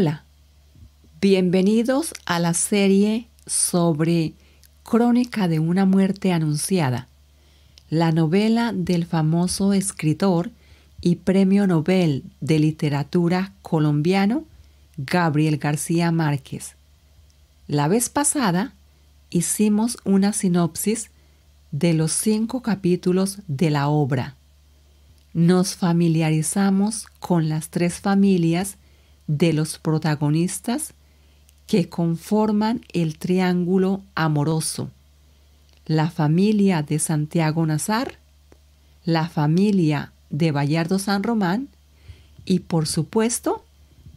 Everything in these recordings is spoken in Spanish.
Hola, bienvenidos a la serie sobre Crónica de una muerte anunciada, la novela del famoso escritor y premio Nobel de literatura colombiano Gabriel García Márquez. La vez pasada hicimos una sinopsis de los cinco capítulos de la obra. Nos familiarizamos con las tres familias de los protagonistas que conforman el triángulo amoroso, la familia de Santiago Nazar, la familia de Bayardo San Román y por supuesto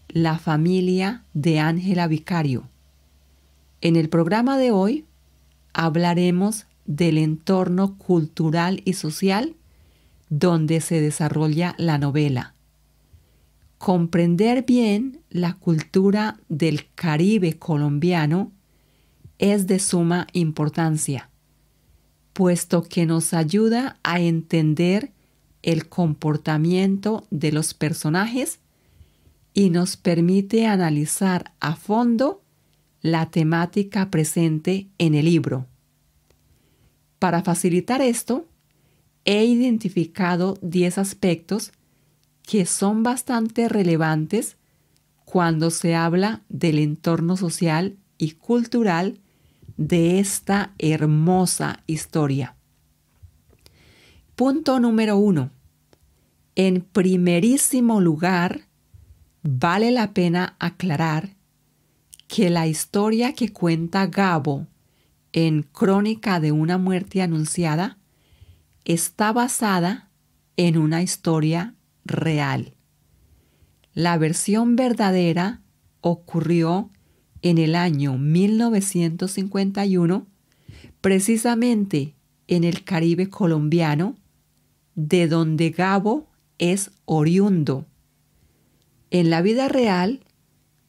la familia de Ángela Vicario. En el programa de hoy hablaremos del entorno cultural y social donde se desarrolla la novela comprender bien la cultura del Caribe colombiano es de suma importancia, puesto que nos ayuda a entender el comportamiento de los personajes y nos permite analizar a fondo la temática presente en el libro. Para facilitar esto, he identificado 10 aspectos que son bastante relevantes cuando se habla del entorno social y cultural de esta hermosa historia. Punto número uno. En primerísimo lugar, vale la pena aclarar que la historia que cuenta Gabo en Crónica de una muerte anunciada está basada en una historia real. La versión verdadera ocurrió en el año 1951, precisamente en el Caribe colombiano, de donde Gabo es oriundo. En la vida real,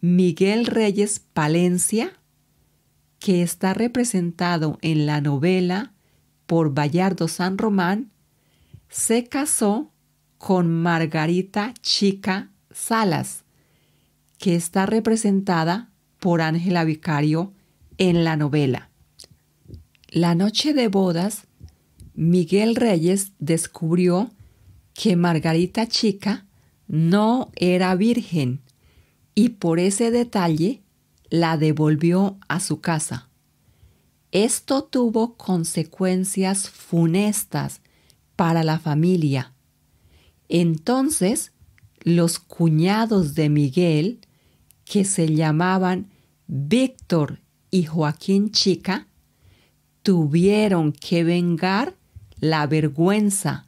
Miguel Reyes Palencia, que está representado en la novela por Bayardo San Román, se casó con Margarita Chica Salas, que está representada por Ángela Vicario en la novela. La noche de bodas, Miguel Reyes descubrió que Margarita Chica no era virgen y por ese detalle la devolvió a su casa. Esto tuvo consecuencias funestas para la familia entonces los cuñados de Miguel, que se llamaban Víctor y Joaquín Chica, tuvieron que vengar la vergüenza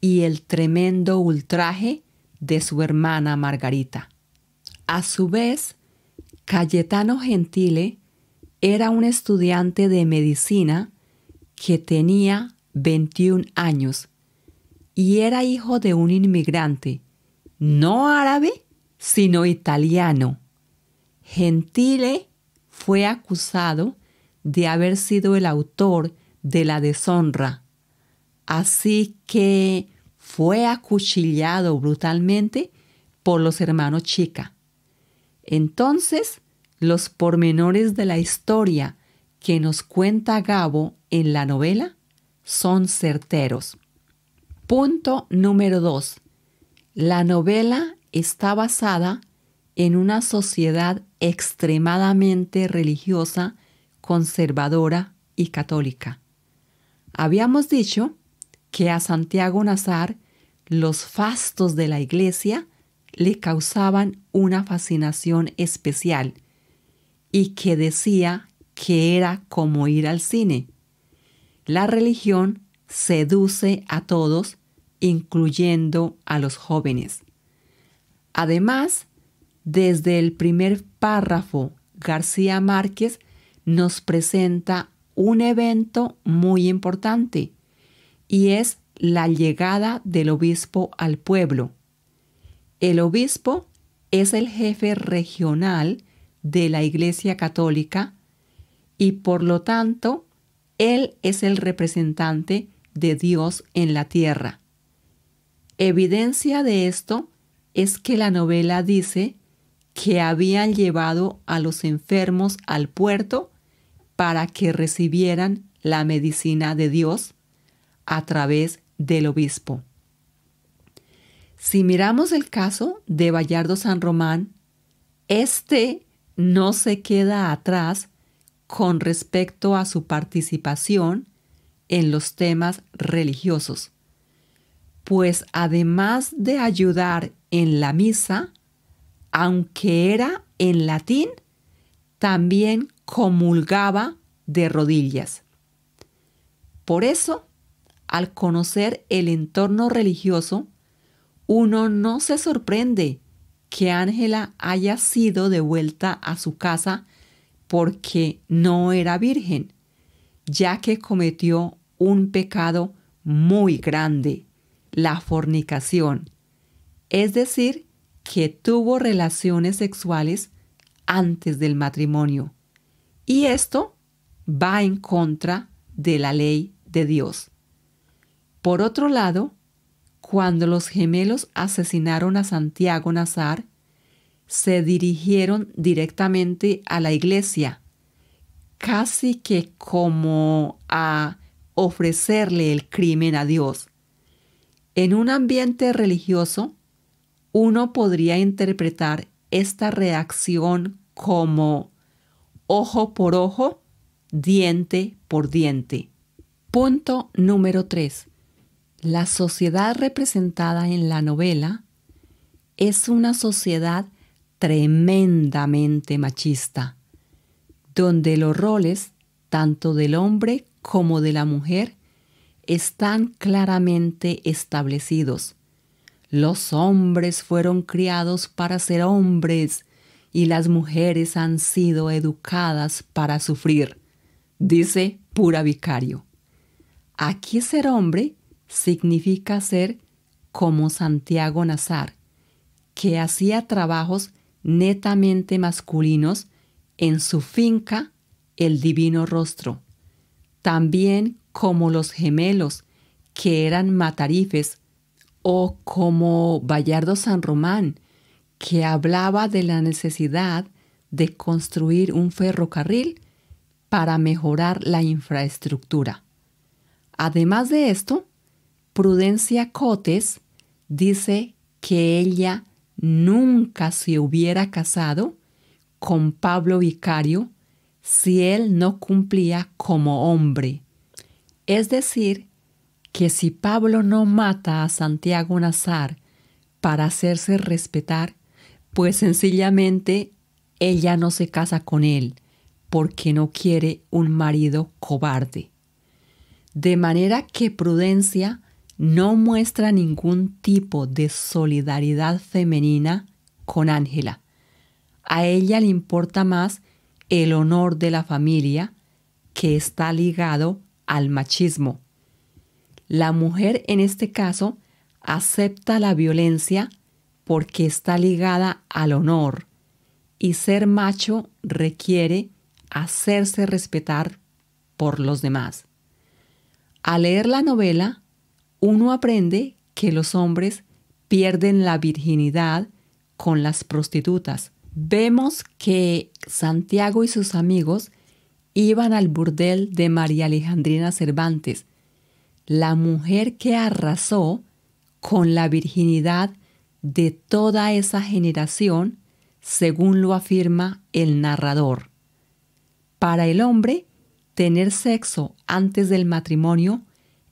y el tremendo ultraje de su hermana Margarita. A su vez, Cayetano Gentile era un estudiante de medicina que tenía 21 años y era hijo de un inmigrante, no árabe, sino italiano. Gentile fue acusado de haber sido el autor de la deshonra, así que fue acuchillado brutalmente por los hermanos Chica. Entonces, los pormenores de la historia que nos cuenta Gabo en la novela son certeros. Punto número 2. La novela está basada en una sociedad extremadamente religiosa, conservadora y católica. Habíamos dicho que a Santiago Nazar los fastos de la iglesia le causaban una fascinación especial y que decía que era como ir al cine. La religión seduce a todos incluyendo a los jóvenes. Además, desde el primer párrafo, García Márquez nos presenta un evento muy importante y es la llegada del obispo al pueblo. El obispo es el jefe regional de la Iglesia Católica y por lo tanto él es el representante de Dios en la tierra. Evidencia de esto es que la novela dice que habían llevado a los enfermos al puerto para que recibieran la medicina de Dios a través del obispo. Si miramos el caso de Bayardo San Román, este no se queda atrás con respecto a su participación en los temas religiosos pues además de ayudar en la misa, aunque era en latín, también comulgaba de rodillas. Por eso, al conocer el entorno religioso, uno no se sorprende que Ángela haya sido devuelta a su casa porque no era virgen, ya que cometió un pecado muy grande la fornicación, es decir, que tuvo relaciones sexuales antes del matrimonio. Y esto va en contra de la ley de Dios. Por otro lado, cuando los gemelos asesinaron a Santiago Nazar, se dirigieron directamente a la iglesia, casi que como a ofrecerle el crimen a Dios. En un ambiente religioso, uno podría interpretar esta reacción como ojo por ojo, diente por diente. Punto número 3. La sociedad representada en la novela es una sociedad tremendamente machista, donde los roles tanto del hombre como de la mujer están claramente establecidos. Los hombres fueron criados para ser hombres y las mujeres han sido educadas para sufrir, dice Pura Vicario. Aquí ser hombre significa ser como Santiago Nazar, que hacía trabajos netamente masculinos en su finca El Divino Rostro, también como los gemelos, que eran matarifes, o como Bayardo San Román, que hablaba de la necesidad de construir un ferrocarril para mejorar la infraestructura. Además de esto, Prudencia Cotes dice que ella nunca se hubiera casado con Pablo Vicario si él no cumplía como hombre es decir, que si Pablo no mata a Santiago Nazar para hacerse respetar, pues sencillamente ella no se casa con él porque no quiere un marido cobarde. De manera que Prudencia no muestra ningún tipo de solidaridad femenina con Ángela. A ella le importa más el honor de la familia que está ligado al machismo. La mujer en este caso acepta la violencia porque está ligada al honor y ser macho requiere hacerse respetar por los demás. Al leer la novela, uno aprende que los hombres pierden la virginidad con las prostitutas. Vemos que Santiago y sus amigos iban al burdel de María Alejandrina Cervantes, la mujer que arrasó con la virginidad de toda esa generación, según lo afirma el narrador. Para el hombre, tener sexo antes del matrimonio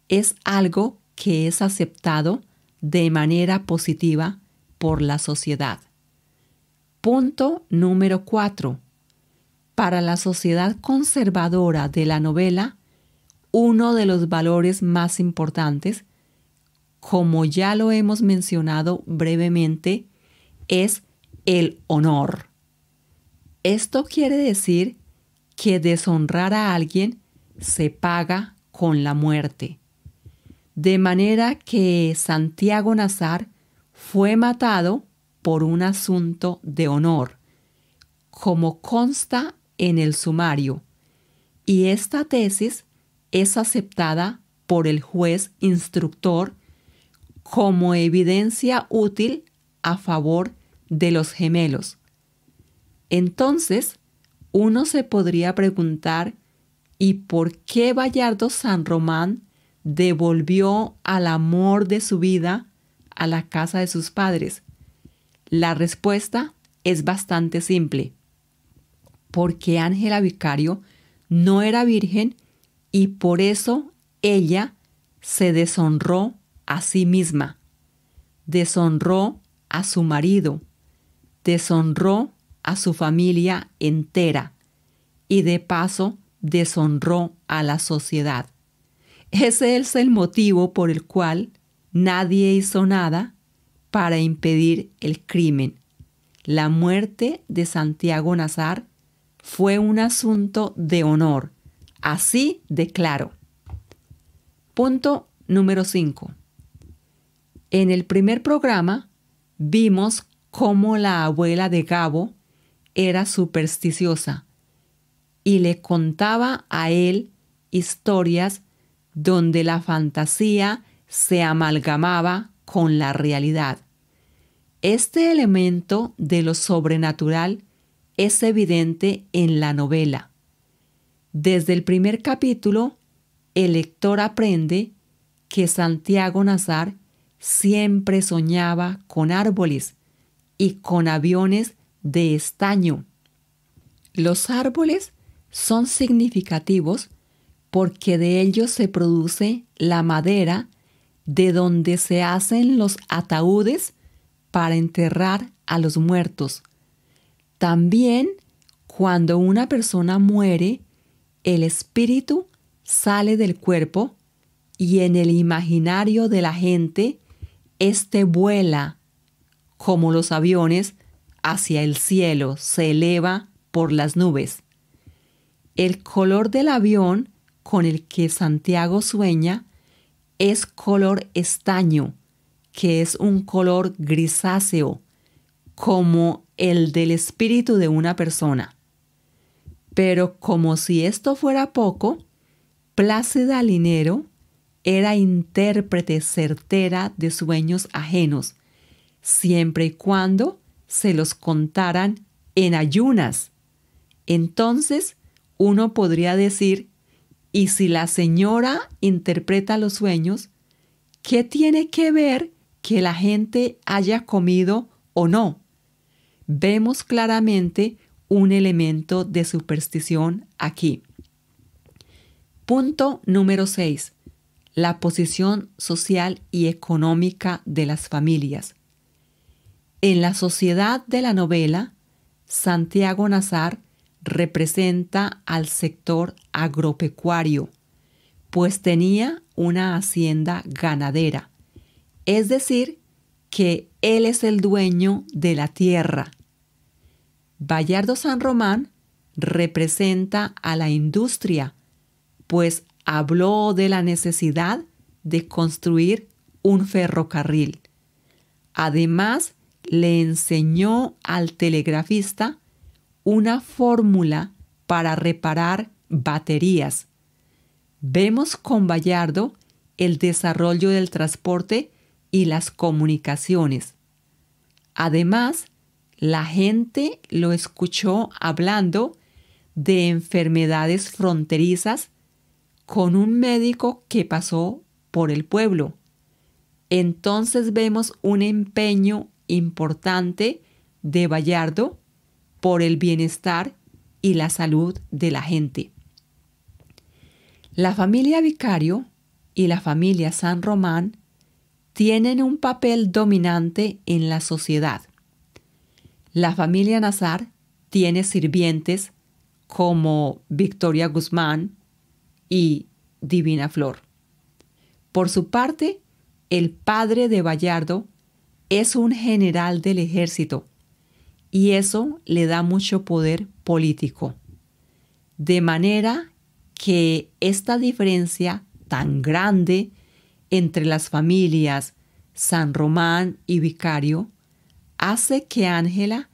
es algo que es aceptado de manera positiva por la sociedad. Punto número 4 para la sociedad conservadora de la novela uno de los valores más importantes, como ya lo hemos mencionado brevemente, es el honor. Esto quiere decir que deshonrar a alguien se paga con la muerte. De manera que Santiago Nazar fue matado por un asunto de honor, como consta en el sumario y esta tesis es aceptada por el juez instructor como evidencia útil a favor de los gemelos. Entonces, uno se podría preguntar, ¿y por qué Bayardo San Román devolvió al amor de su vida a la casa de sus padres? La respuesta es bastante simple porque Ángela Vicario no era virgen y por eso ella se deshonró a sí misma, deshonró a su marido, deshonró a su familia entera y de paso deshonró a la sociedad. Ese es el motivo por el cual nadie hizo nada para impedir el crimen. La muerte de Santiago Nazar fue un asunto de honor. Así de claro. Punto número 5. En el primer programa vimos cómo la abuela de Gabo era supersticiosa y le contaba a él historias donde la fantasía se amalgamaba con la realidad. Este elemento de lo sobrenatural es evidente en la novela. Desde el primer capítulo, el lector aprende que Santiago Nazar siempre soñaba con árboles y con aviones de estaño. Los árboles son significativos porque de ellos se produce la madera de donde se hacen los ataúdes para enterrar a los muertos. También cuando una persona muere, el espíritu sale del cuerpo y en el imaginario de la gente, éste vuela como los aviones hacia el cielo, se eleva por las nubes. El color del avión con el que Santiago sueña es color estaño, que es un color grisáceo, como el del espíritu de una persona. Pero como si esto fuera poco, Plácida Linero era intérprete certera de sueños ajenos, siempre y cuando se los contaran en ayunas. Entonces, uno podría decir, ¿y si la señora interpreta los sueños, qué tiene que ver que la gente haya comido o no? vemos claramente un elemento de superstición aquí. Punto número 6. La posición social y económica de las familias. En la sociedad de la novela, Santiago Nazar representa al sector agropecuario, pues tenía una hacienda ganadera, es decir, que él es el dueño de la tierra Vallardo San Román representa a la industria, pues habló de la necesidad de construir un ferrocarril. Además, le enseñó al telegrafista una fórmula para reparar baterías. Vemos con Bayardo el desarrollo del transporte y las comunicaciones. Además, la gente lo escuchó hablando de enfermedades fronterizas con un médico que pasó por el pueblo. Entonces vemos un empeño importante de Vallardo por el bienestar y la salud de la gente. La familia Vicario y la familia San Román tienen un papel dominante en la sociedad. La familia Nazar tiene sirvientes como Victoria Guzmán y Divina Flor. Por su parte, el padre de Vallardo es un general del ejército y eso le da mucho poder político. De manera que esta diferencia tan grande entre las familias San Román y Vicario hace que Ángela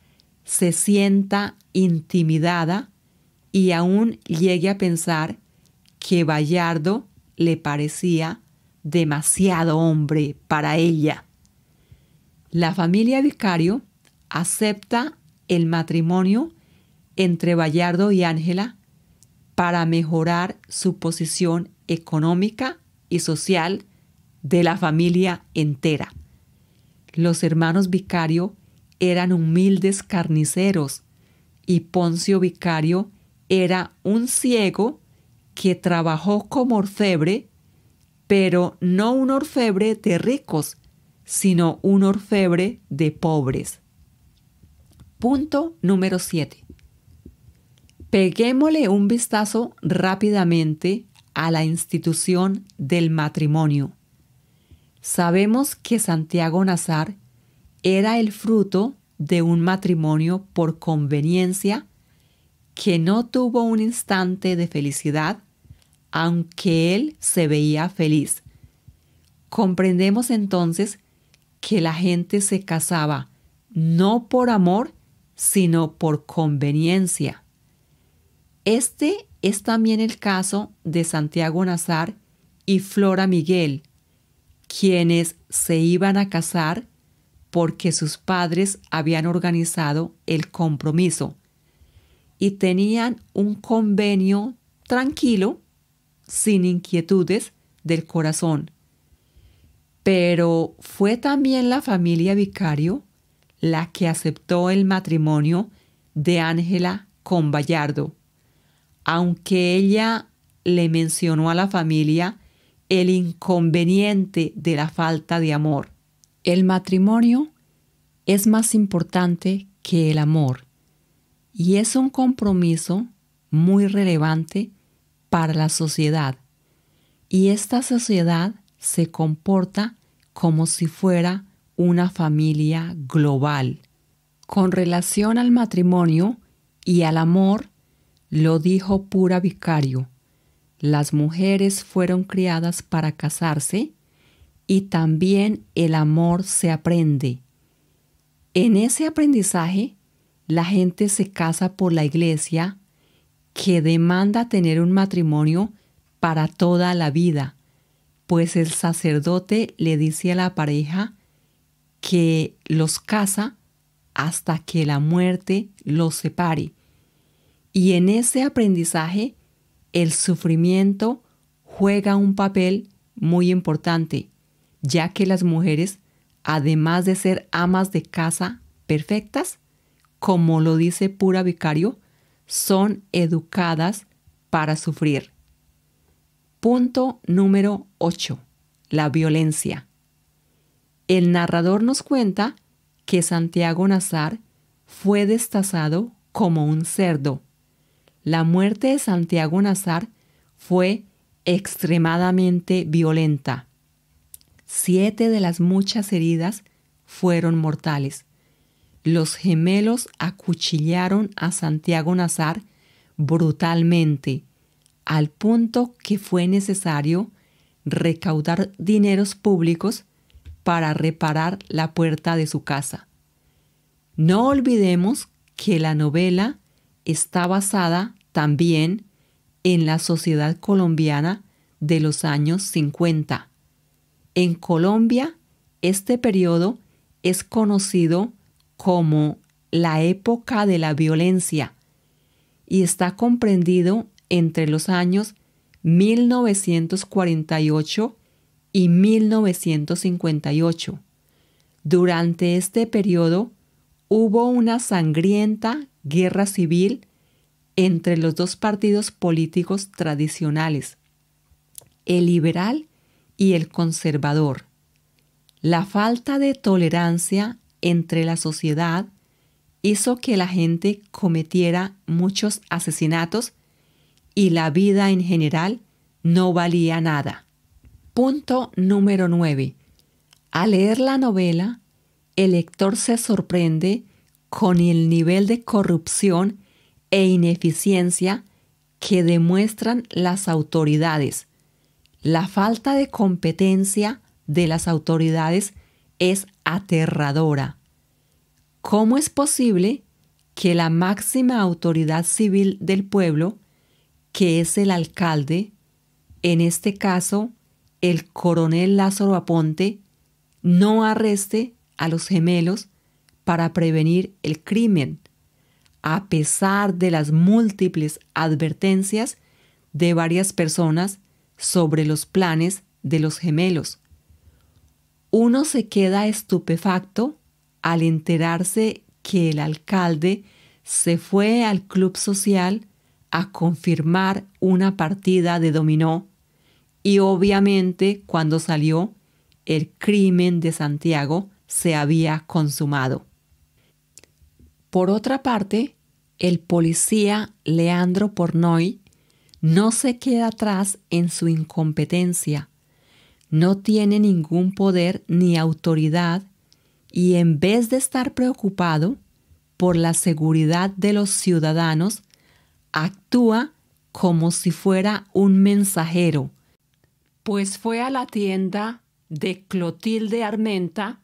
se sienta intimidada y aún llegue a pensar que Bayardo le parecía demasiado hombre para ella. La familia Vicario acepta el matrimonio entre Bayardo y Ángela para mejorar su posición económica y social de la familia entera. Los hermanos Vicario eran humildes carniceros y Poncio Vicario era un ciego que trabajó como orfebre, pero no un orfebre de ricos, sino un orfebre de pobres. Punto número 7. Peguémosle un vistazo rápidamente a la institución del matrimonio. Sabemos que Santiago Nazar era el fruto de un matrimonio por conveniencia que no tuvo un instante de felicidad, aunque él se veía feliz. Comprendemos entonces que la gente se casaba no por amor, sino por conveniencia. Este es también el caso de Santiago Nazar y Flora Miguel, quienes se iban a casar porque sus padres habían organizado el compromiso y tenían un convenio tranquilo, sin inquietudes del corazón. Pero fue también la familia vicario la que aceptó el matrimonio de Ángela con Bayardo, aunque ella le mencionó a la familia el inconveniente de la falta de amor. El matrimonio es más importante que el amor y es un compromiso muy relevante para la sociedad. Y esta sociedad se comporta como si fuera una familia global. Con relación al matrimonio y al amor, lo dijo Pura Vicario, las mujeres fueron criadas para casarse y también el amor se aprende. En ese aprendizaje, la gente se casa por la iglesia que demanda tener un matrimonio para toda la vida, pues el sacerdote le dice a la pareja que los casa hasta que la muerte los separe. Y en ese aprendizaje el sufrimiento juega un papel muy importante, ya que las mujeres, además de ser amas de casa perfectas, como lo dice Pura Vicario, son educadas para sufrir. Punto número 8. La violencia. El narrador nos cuenta que Santiago Nazar fue destazado como un cerdo la muerte de Santiago Nazar fue extremadamente violenta. Siete de las muchas heridas fueron mortales. Los gemelos acuchillaron a Santiago Nazar brutalmente, al punto que fue necesario recaudar dineros públicos para reparar la puerta de su casa. No olvidemos que la novela está basada también en la sociedad colombiana de los años 50. En Colombia, este periodo es conocido como la época de la violencia y está comprendido entre los años 1948 y 1958. Durante este periodo hubo una sangrienta guerra civil entre los dos partidos políticos tradicionales, el liberal y el conservador, la falta de tolerancia entre la sociedad hizo que la gente cometiera muchos asesinatos y la vida en general no valía nada. Punto número 9. Al leer la novela, el lector se sorprende con el nivel de corrupción e ineficiencia que demuestran las autoridades. La falta de competencia de las autoridades es aterradora. ¿Cómo es posible que la máxima autoridad civil del pueblo, que es el alcalde, en este caso el coronel Lázaro Aponte, no arreste a los gemelos para prevenir el crimen, a pesar de las múltiples advertencias de varias personas sobre los planes de los gemelos. Uno se queda estupefacto al enterarse que el alcalde se fue al club social a confirmar una partida de dominó y obviamente cuando salió el crimen de Santiago se había consumado. Por otra parte, el policía Leandro Pornoy no se queda atrás en su incompetencia. No tiene ningún poder ni autoridad y en vez de estar preocupado por la seguridad de los ciudadanos, actúa como si fuera un mensajero, pues fue a la tienda de Clotilde Armenta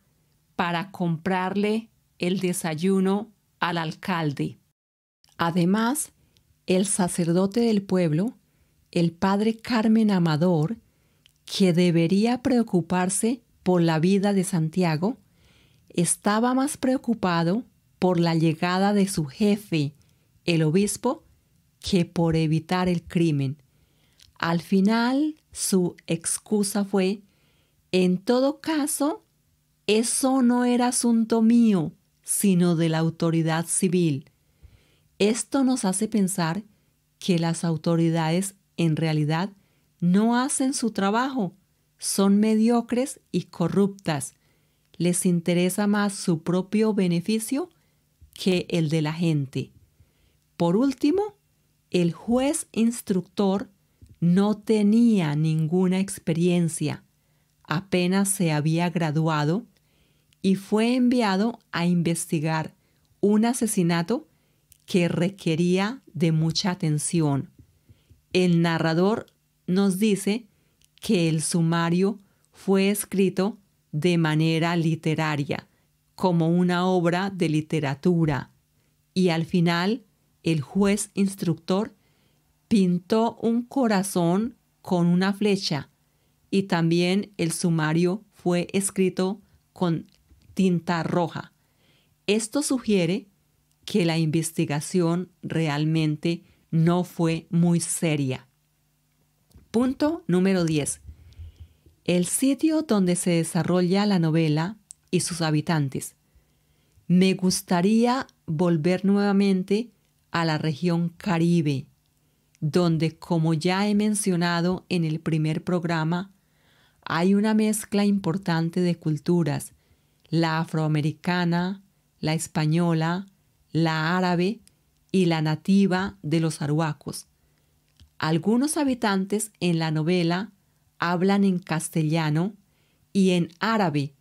para comprarle el desayuno al alcalde. Además, el sacerdote del pueblo, el padre Carmen Amador, que debería preocuparse por la vida de Santiago, estaba más preocupado por la llegada de su jefe, el obispo, que por evitar el crimen. Al final, su excusa fue, en todo caso, eso no era asunto mío, sino de la autoridad civil. Esto nos hace pensar que las autoridades en realidad no hacen su trabajo, son mediocres y corruptas. Les interesa más su propio beneficio que el de la gente. Por último, el juez instructor no tenía ninguna experiencia, apenas se había graduado y fue enviado a investigar un asesinato que requería de mucha atención. El narrador nos dice que el sumario fue escrito de manera literaria, como una obra de literatura, y al final el juez instructor pintó un corazón con una flecha, y también el sumario fue escrito con tinta roja. Esto sugiere que la investigación realmente no fue muy seria. Punto número 10. El sitio donde se desarrolla la novela y sus habitantes. Me gustaría volver nuevamente a la región Caribe, donde, como ya he mencionado en el primer programa, hay una mezcla importante de culturas, la afroamericana, la española, la árabe y la nativa de los aruacos. Algunos habitantes en la novela hablan en castellano y en árabe,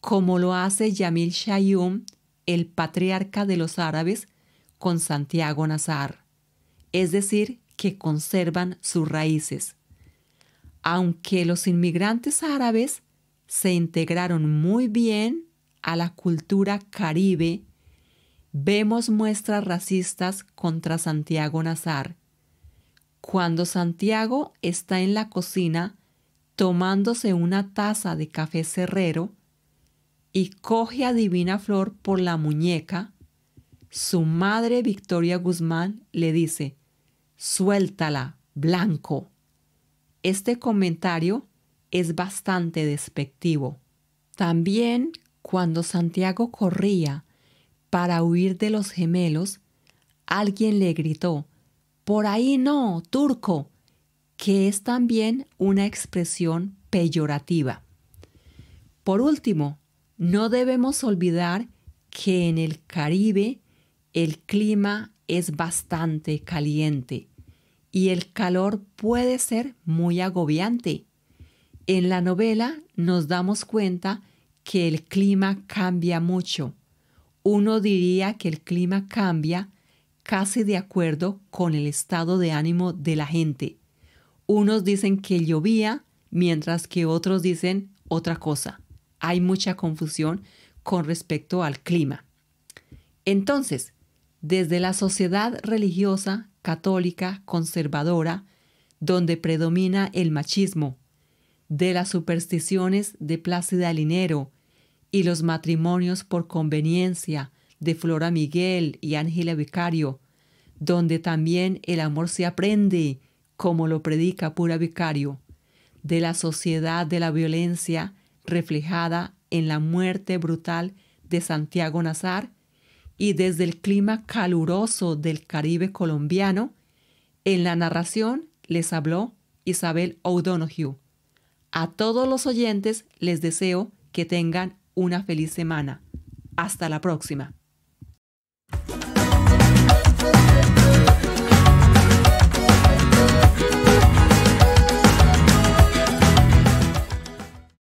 como lo hace Yamil Shayum, el patriarca de los árabes, con Santiago Nazar, es decir, que conservan sus raíces. Aunque los inmigrantes árabes se integraron muy bien a la cultura caribe, vemos muestras racistas contra Santiago Nazar. Cuando Santiago está en la cocina tomándose una taza de café cerrero y coge a Divina Flor por la muñeca, su madre Victoria Guzmán le dice, Suéltala, blanco. Este comentario es bastante despectivo. También cuando Santiago corría para huir de los gemelos, alguien le gritó, Por ahí no, turco, que es también una expresión peyorativa. Por último, no debemos olvidar que en el Caribe el clima es bastante caliente y el calor puede ser muy agobiante. En la novela nos damos cuenta que el clima cambia mucho. Uno diría que el clima cambia casi de acuerdo con el estado de ánimo de la gente. Unos dicen que llovía, mientras que otros dicen otra cosa. Hay mucha confusión con respecto al clima. Entonces, desde la sociedad religiosa, católica, conservadora, donde predomina el machismo, de las supersticiones de Plácida Linero y los matrimonios por conveniencia de Flora Miguel y Ángela Vicario, donde también el amor se aprende, como lo predica Pura Vicario, de la sociedad de la violencia reflejada en la muerte brutal de Santiago Nazar y desde el clima caluroso del Caribe colombiano, en la narración les habló Isabel O'Donoghue. A todos los oyentes les deseo que tengan una feliz semana. Hasta la próxima.